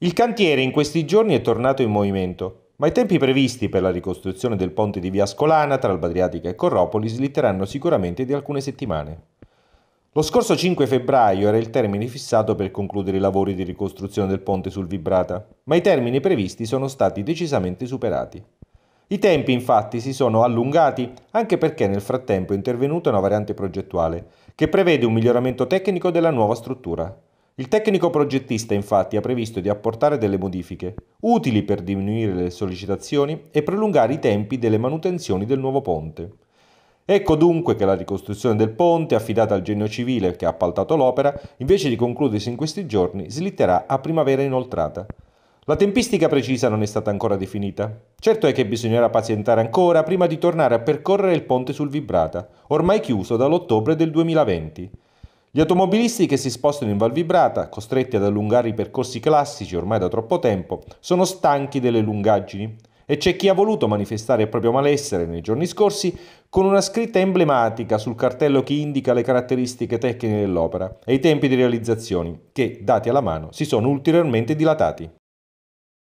Il cantiere in questi giorni è tornato in movimento, ma i tempi previsti per la ricostruzione del ponte di Via Viascolana tra Albadriatica e Corropoli slitteranno sicuramente di alcune settimane. Lo scorso 5 febbraio era il termine fissato per concludere i lavori di ricostruzione del ponte sul Vibrata, ma i termini previsti sono stati decisamente superati. I tempi infatti si sono allungati anche perché nel frattempo è intervenuta una variante progettuale che prevede un miglioramento tecnico della nuova struttura, il tecnico progettista infatti ha previsto di apportare delle modifiche, utili per diminuire le sollecitazioni e prolungare i tempi delle manutenzioni del nuovo ponte. Ecco dunque che la ricostruzione del ponte, affidata al genio civile che ha appaltato l'opera, invece di concludersi in questi giorni, slitterà a primavera inoltrata. La tempistica precisa non è stata ancora definita. Certo è che bisognerà pazientare ancora prima di tornare a percorrere il ponte sul Vibrata, ormai chiuso dall'ottobre del 2020. Gli automobilisti che si spostano in Val Vibrata, costretti ad allungare i percorsi classici ormai da troppo tempo, sono stanchi delle lungaggini e c'è chi ha voluto manifestare il proprio malessere nei giorni scorsi con una scritta emblematica sul cartello che indica le caratteristiche tecniche dell'opera e i tempi di realizzazione, che, dati alla mano, si sono ulteriormente dilatati.